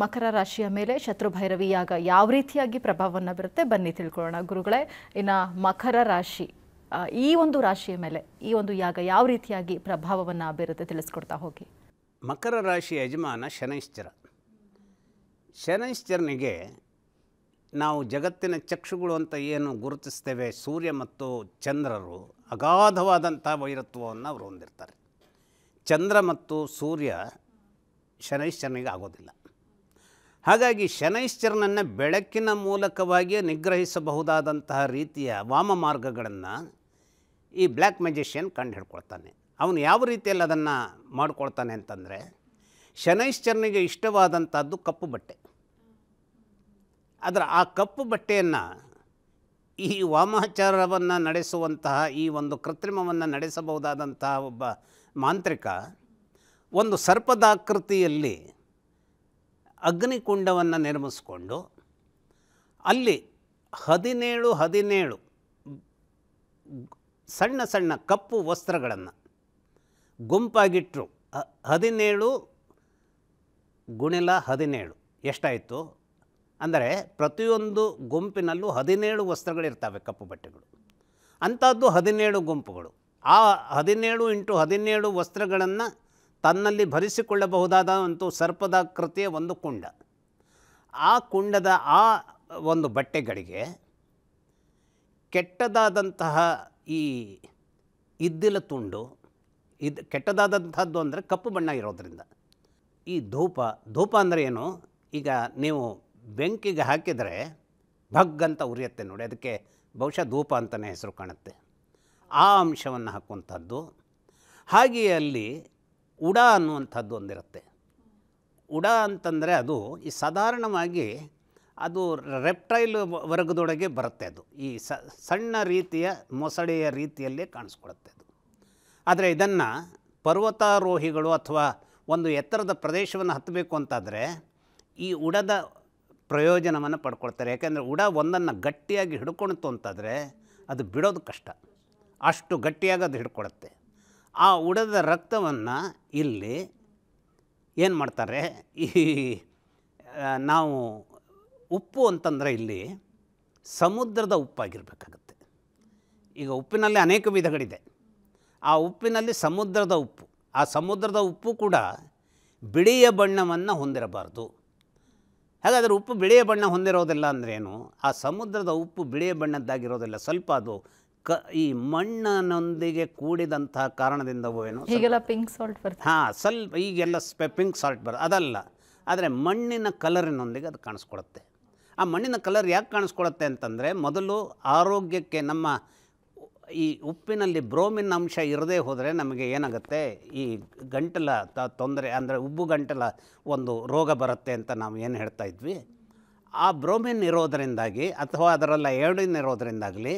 ಮಕರ ರಾಶಿಯ ಮೇಲೆ ಶತ್ರುಭೈರವಿ ಯಾಗ ಯಾವ ರೀತಿಯಾಗಿ ಪ್ರಭಾವವನ್ನು ಬೀರುತ್ತೆ ಬನ್ನಿ ತಿಳ್ಕೊಳ್ಳೋಣ ಗುರುಗಳೇ ಇನ್ನು ಮಕರ ರಾಶಿ ಈ ಒಂದು ರಾಶಿಯ ಮೇಲೆ ಈ ಒಂದು ಯಾಗ ಯಾವ ರೀತಿಯಾಗಿ ಪ್ರಭಾವವನ್ನು ಬೀರುತ್ತೆ ತಿಳಿಸ್ಕೊಡ್ತಾ ಹೋಗಿ ಮಕರ ರಾಶಿಯ ಯಜಮಾನ ಶನೈಶ್ಚರ ಶನೈಶ್ಚರನಿಗೆ ನಾವು ಜಗತ್ತಿನ ಚಕ್ಷುಗಳು ಅಂತ ಏನು ಗುರುತಿಸ್ತೇವೆ ಸೂರ್ಯ ಮತ್ತು ಚಂದ್ರರು ಅಗಾಧವಾದಂಥ ವೈರತ್ವವನ್ನು ಅವರು ಹೊಂದಿರ್ತಾರೆ ಚಂದ್ರ ಮತ್ತು ಸೂರ್ಯ ಶನೈಶ್ಚರನಿಗೆ ಆಗೋದಿಲ್ಲ ಹಾಗಾಗಿ ಶನೈಶ್ಚರನನ್ನು ಬೆಳಕಿನ ಮೂಲಕವಾಗಿಯೇ ನಿಗ್ರಹಿಸಬಹುದಾದಂತಹ ರೀತಿಯ ವಾಮ ಮಾರ್ಗಗಳನ್ನು ಈ ಬ್ಲ್ಯಾಕ್ ಮ್ಯಾಜಿಷಿಯನ್ ಕಂಡು ಹಿಡ್ಕೊಳ್ತಾನೆ ಅವನು ಯಾವ ರೀತಿಯಲ್ಲಿ ಅದನ್ನು ಮಾಡ್ಕೊಳ್ತಾನೆ ಅಂತಂದರೆ ಶನೈಶ್ಚರನಿಗೆ ಇಷ್ಟವಾದಂಥದ್ದು ಕಪ್ಪು ಬಟ್ಟೆ ಅದರ ಆ ಕಪ್ಪು ಬಟ್ಟೆಯನ್ನು ಈ ವಾಮಾಚಾರವನ್ನು ನಡೆಸುವಂತಹ ಈ ಒಂದು ಕೃತ್ರಿಮವನ್ನು ನಡೆಸಬಹುದಾದಂತಹ ಒಬ್ಬ ಮಾಂತ್ರಿಕ ಒಂದು ಸರ್ಪದಾಕೃತಿಯಲ್ಲಿ ಅಗ್ನಿಕುಂಡವನ್ನು ನಿರ್ಮಿಸಿಕೊಂಡು ಅಲ್ಲಿ ಹದಿನೇಳು ಹದಿನೇಳು ಸಣ್ಣ ಸಣ್ಣ ಕಪ್ಪು ವಸ್ತ್ರಗಳನ್ನು ಗುಂಪಾಗಿಟ್ಟರು ಹದಿನೇಳು ಗುಣಿಲ ಹದಿನೇಳು ಎಷ್ಟಾಯಿತು ಅಂದರೆ ಪ್ರತಿಯೊಂದು ಗುಂಪಿನಲ್ಲೂ ಹದಿನೇಳು ವಸ್ತ್ರಗಳಿರ್ತವೆ ಕಪ್ಪು ಬಟ್ಟೆಗಳು ಅಂಥದ್ದು ಹದಿನೇಳು ಗುಂಪುಗಳು ಆ ಹದಿನೇಳು ಇಂಟು ಹದಿನೇಳು ವಸ್ತ್ರಗಳನ್ನು ತನ್ನಲ್ಲಿ ಭರಿಸಿಕೊಳ್ಳಬಹುದಾದ ಒಂದು ಸರ್ಪದ ಕೃತಿಯ ಒಂದು ಕುಂಡ ಆ ಕುಂಡದ ಆ ಒಂದು ಬಟ್ಟೆಗಳಿಗೆ ಕೆಟ್ಟದಾದಂತಹ ಈ ಇದ್ದಿಲ ತುಂಡು ಇದು ಕೆಟ್ಟದಾದಂಥದ್ದು ಅಂದರೆ ಕಪ್ಪು ಬಣ್ಣ ಇರೋದರಿಂದ ಈ ಧೂಪ ಧೂಪ ಅಂದರೆ ಏನು ಈಗ ನೀವು ಬೆಂಕಿಗೆ ಹಾಕಿದರೆ ಭಗ್ ಅಂತ ಉರಿಯುತ್ತೆ ನೋಡಿ ಅದಕ್ಕೆ ಬಹುಶಃ ಧೂಪ ಅಂತಲೇ ಹೆಸರು ಕಾಣುತ್ತೆ ಆ ಅಂಶವನ್ನು ಹಾಕುವಂಥದ್ದು ಹಾಗೆಯೇ ಅಲ್ಲಿ ಉಡ ಅನ್ನುವಂಥದ್ದು ಒಂದಿರುತ್ತೆ ಉಡ ಅಂತಂದರೆ ಅದು ಈ ಸಾಧಾರಣವಾಗಿ ಅದು ರೆಪ್ಟೈಲ್ ವರ್ಗದೊಳಗೆ ಬರುತ್ತೆ ಅದು ಈ ಸಣ್ಣ ರೀತಿಯ ಮೊಸಳೆಯ ರೀತಿಯಲ್ಲೇ ಕಾಣಿಸ್ಕೊಳುತ್ತೆ ಅದು ಆದರೆ ಇದನ್ನು ಪರ್ವತಾರೋಹಿಗಳು ಅಥವಾ ಒಂದು ಎತ್ತರದ ಪ್ರದೇಶವನ್ನು ಹತ್ತಬೇಕು ಅಂತಾದರೆ ಈ ಉಡದ ಪ್ರಯೋಜನವನ್ನು ಪಡ್ಕೊಳ್ತಾರೆ ಯಾಕೆಂದರೆ ಉಡ ಒಂದನ್ನು ಗಟ್ಟಿಯಾಗಿ ಹಿಡ್ಕೊಳ್ತು ಅಂತಾದರೆ ಅದು ಬಿಡೋದು ಕಷ್ಟ ಅಷ್ಟು ಗಟ್ಟಿಯಾಗಿ ಅದು ಹಿಡ್ಕೊಳುತ್ತೆ ಆ ಉಡದ ರಕ್ತವನ್ನು ಇಲ್ಲಿ ಏನು ಮಾಡ್ತಾರೆ ಈ ನಾವು ಉಪ್ಪು ಅಂತಂದರೆ ಇಲ್ಲಿ ಸಮುದ್ರದ ಉಪ್ಪಾಗಿರಬೇಕಾಗತ್ತೆ ಈಗ ಉಪ್ಪಿನಲ್ಲಿ ಅನೇಕ ವಿಧಗಳಿದೆ ಆ ಉಪ್ಪಿನಲ್ಲಿ ಸಮುದ್ರದ ಉಪ್ಪು ಆ ಸಮುದ್ರದ ಉಪ್ಪು ಕೂಡ ಬಿಳಿಯ ಬಣ್ಣವನ್ನು ಹೊಂದಿರಬಾರ್ದು ಹಾಗಾದರೆ ಉಪ್ಪು ಬಿಳಿಯ ಬಣ್ಣ ಹೊಂದಿರೋದಿಲ್ಲ ಅಂದ್ರೇನು ಆ ಸಮುದ್ರದ ಉಪ್ಪು ಬಿಳಿಯ ಬಣ್ಣದ್ದಾಗಿರೋದಿಲ್ಲ ಸ್ವಲ್ಪ ಅದು ಕ ಈ ಮಣ್ಣನೊಂದಿಗೆ ಕೂಡಿದಂತಹ ಕಾರಣದಿಂದ ಏನು ಈಗೆಲ್ಲ ಪಿಂಕ್ ಸಾಲ್ಟ್ ಬರುತ್ತೆ ಹಾಂ ಸ್ವಲ್ಪ ಈಗೆಲ್ಲ ಸ್ಪೆ ಪಿಂಕ್ ಸಾಲ್ಟ್ ಬರ್ ಅದಲ್ಲ ಆದರೆ ಮಣ್ಣಿನ ಕಲರಿನೊಂದಿಗೆ ಅದು ಕಾಣಿಸ್ಕೊಡುತ್ತೆ ಆ ಮಣ್ಣಿನ ಕಲರ್ ಯಾಕೆ ಕಾಣಿಸ್ಕೊಡುತ್ತೆ ಅಂತಂದರೆ ಮೊದಲು ಆರೋಗ್ಯಕ್ಕೆ ನಮ್ಮ ಈ ಉಪ್ಪಿನಲ್ಲಿ ಬ್ರೋಮಿನ್ ಅಂಶ ಇರದೇ ಹೋದರೆ ನಮಗೆ ಏನಾಗುತ್ತೆ ಈ ಗಂಟಲ ತ ತೊಂದರೆ ಅಂದರೆ ಉಬ್ಬು ಗಂಟಲ ಒಂದು ರೋಗ ಬರುತ್ತೆ ಅಂತ ನಾವು ಏನು ಹೇಳ್ತಾ ಇದ್ವಿ ಆ ಬ್ರೋಮಿನ್ ಇರೋದರಿಂದಾಗಿ ಅಥವಾ ಅದರಲ್ಲ ಎರಡಿನ ಇರೋದರಿಂದಾಗಲಿ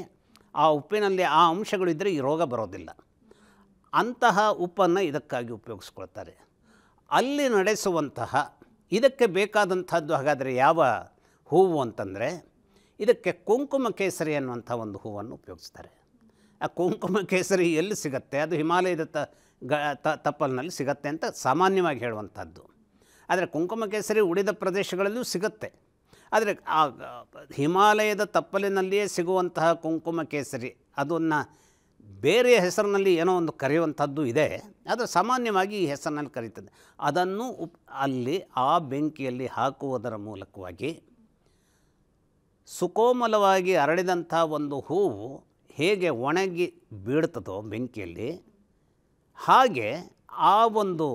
ಆ ಉಪ್ಪಿನಲ್ಲಿ ಆ ಅಂಶಗಳಿದ್ದರೆ ಈ ರೋಗ ಬರೋದಿಲ್ಲ ಅಂತಹ ಉಪ್ಪನ್ನು ಇದಕ್ಕಾಗಿ ಉಪಯೋಗಿಸ್ಕೊಳ್ತಾರೆ ಅಲ್ಲಿ ನಡೆಸುವಂತಹ ಇದಕ್ಕೆ ಬೇಕಾದಂಥದ್ದು ಹಾಗಾದರೆ ಯಾವ ಹೂವು ಅಂತಂದರೆ ಇದಕ್ಕೆ ಕುಂಕುಮ ಕೇಸರಿ ಅನ್ನುವಂಥ ಒಂದು ಹೂವನ್ನು ಉಪಯೋಗಿಸ್ತಾರೆ ಆ ಕುಂಕುಮ ಕೇಸರಿ ಎಲ್ಲಿ ಸಿಗತ್ತೆ ಅದು ಹಿಮಾಲಯದ ತ ಗ ತಪ್ಪಲಿನಲ್ಲಿ ಸಿಗತ್ತೆ ಅಂತ ಸಾಮಾನ್ಯವಾಗಿ ಹೇಳುವಂಥದ್ದು ಆದರೆ ಕುಂಕುಮ ಕೇಸರಿ ಉಳಿದ ಪ್ರದೇಶಗಳಲ್ಲೂ ಸಿಗತ್ತೆ ಆದರೆ ಆ ಹಿಮಾಲಯದ ತಪ್ಪಲಿನಲ್ಲಿಯೇ ಸಿಗುವಂತಹ ಕುಂಕುಮ ಕೇಸರಿ ಅದನ್ನು ಬೇರೆ ಹೆಸರಿನಲ್ಲಿ ಏನೋ ಒಂದು ಕರೆಯುವಂಥದ್ದು ಇದೆ ಆದರೆ ಸಾಮಾನ್ಯವಾಗಿ ಈ ಹೆಸರಿನಲ್ಲಿ ಕರೀತದೆ ಅದನ್ನು ಉಪ್ ಅಲ್ಲಿ ಆ ಬೆಂಕಿಯಲ್ಲಿ ಹಾಕುವುದರ ಮೂಲಕವಾಗಿ ಸುಕೋಮಲವಾಗಿ ಅರಳಿದಂಥ ಒಂದು ಹೂವು ಹೇಗೆ ಒಣಗಿ ಬೀಳ್ತದೋ ಬೆಂಕಿಯಲ್ಲಿ ಹಾಗೆ ಆ ಒಂದು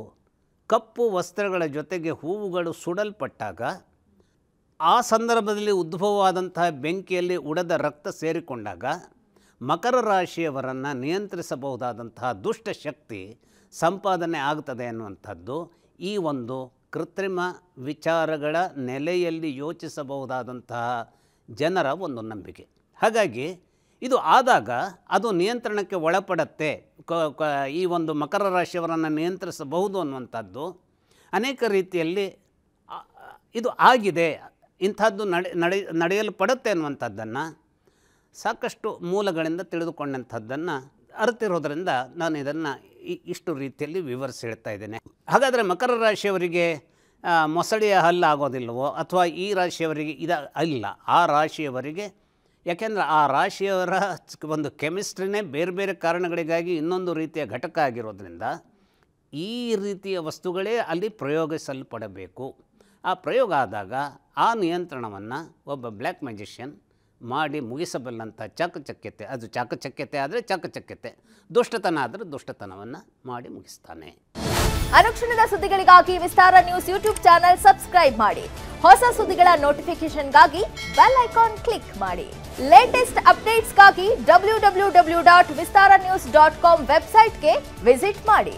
ಕಪ್ಪು ವಸ್ತ್ರಗಳ ಜೊತೆಗೆ ಹೂವುಗಳು ಸುಡಲ್ಪಟ್ಟಾಗ ಆ ಸಂದರ್ಭದಲ್ಲಿ ಉದ್ಭವವಾದಂತಹ ಬೆಂಕಿಯಲ್ಲಿ ಉಡದ ರಕ್ತ ಸೇರಿಕೊಂಡಾಗ ಮಕರ ರಾಶಿಯವರನ್ನು ನಿಯಂತ್ರಿಸಬಹುದಾದಂತಹ ದುಷ್ಟಶಕ್ತಿ ಸಂಪಾದನೆ ಆಗ್ತದೆ ಅನ್ನುವಂಥದ್ದು ಈ ಒಂದು ಕೃತ್ರಿಮ ವಿಚಾರಗಳ ನೆಲೆಯಲ್ಲಿ ಯೋಚಿಸಬಹುದಾದಂತಹ ಜನರ ಒಂದು ನಂಬಿಕೆ ಹಾಗಾಗಿ ಇದು ಆದಾಗ ಅದು ನಿಯಂತ್ರಣಕ್ಕೆ ಒಳಪಡತ್ತೆ ಈ ಒಂದು ಮಕರ ರಾಶಿಯವರನ್ನು ನಿಯಂತ್ರಿಸಬಹುದು ಅನ್ನುವಂಥದ್ದು ಅನೇಕ ರೀತಿಯಲ್ಲಿ ಇದು ಆಗಿದೆ ಇಂಥದ್ದು ನಡೆ ನಡೆ ನಡೆಯಲು ಪಡುತ್ತೆ ಅನ್ನುವಂಥದ್ದನ್ನು ಸಾಕಷ್ಟು ಮೂಲಗಳಿಂದ ತಿಳಿದುಕೊಂಡಂಥದ್ದನ್ನು ಅರ್ತಿರೋದ್ರಿಂದ ನಾನು ಇದನ್ನು ಇಷ್ಟು ರೀತಿಯಲ್ಲಿ ವಿವರಿಸಿ ಹೇಳ್ತಾ ಇದ್ದೇನೆ ಹಾಗಾದರೆ ಮಕರ ರಾಶಿಯವರಿಗೆ ಮೊಸಳೆಯ ಹಲ್ಲು ಆಗೋದಿಲ್ವೋ ಅಥವಾ ಈ ರಾಶಿಯವರಿಗೆ ಇದ ಅಲ್ಲ ಆ ರಾಶಿಯವರಿಗೆ ಯಾಕೆಂದರೆ ಆ ರಾಶಿಯವರ ಒಂದು ಕೆಮಿಸ್ಟ್ರಿನೇ ಬೇರೆ ಬೇರೆ ಕಾರಣಗಳಿಗಾಗಿ ಇನ್ನೊಂದು ರೀತಿಯ ಘಟಕ ಆಗಿರೋದ್ರಿಂದ ಈ ರೀತಿಯ ವಸ್ತುಗಳೇ ಅಲ್ಲಿ ಪ್ರಯೋಗಿಸಲ್ಪಡಬೇಕು ಆ ಪ್ರಯೋಗ ಆದಾಗ ಆ ನಿಯಂತ್ರಣವನ್ನು ಒಬ್ಬ ಬ್ಲ್ಯಾಕ್ ಮ್ಯಾಜಿಷಿಯನ್ ಮಾಡಿ ಮುಗಿಸಬಲ್ಲಂಥ ಚಾಕಚಕ್ಯತೆ ಅದು ಚಾಕಚಕ್ಯತೆ ಆದರೆ ಚಾಕಚಕ್ಯತೆ ದುಷ್ಟತನ ಆದರೆ ದುಷ್ಟತನವನ್ನು ಮಾಡಿ ಮುಗಿಸ್ತಾನೆ ಅನುಕ್ಷಣದ ಸುದ್ದಿಗಳಿಗಾಗಿ Vistara news YouTube channel subscribe ಮಾಡಿ ಹೊಸ ಸುದ್ದಿಗಳ ನೋಟಿಫಿಕೇಶನ್ಗಾಗಿ ಬೆಲ್ ಐಕಾನ್ ಕ್ಲಿಕ್ ಮಾಡಿ ಲೇಟೆಸ್ಟ್ ಅಪ್ಡೇಟ್ಸ್ಗಾಗಿ W W W dot Vistara news dot com ವೆಬ್ಸೈಟ್ಗೆ ವಿಸಿಟ್ ಮಾಡಿ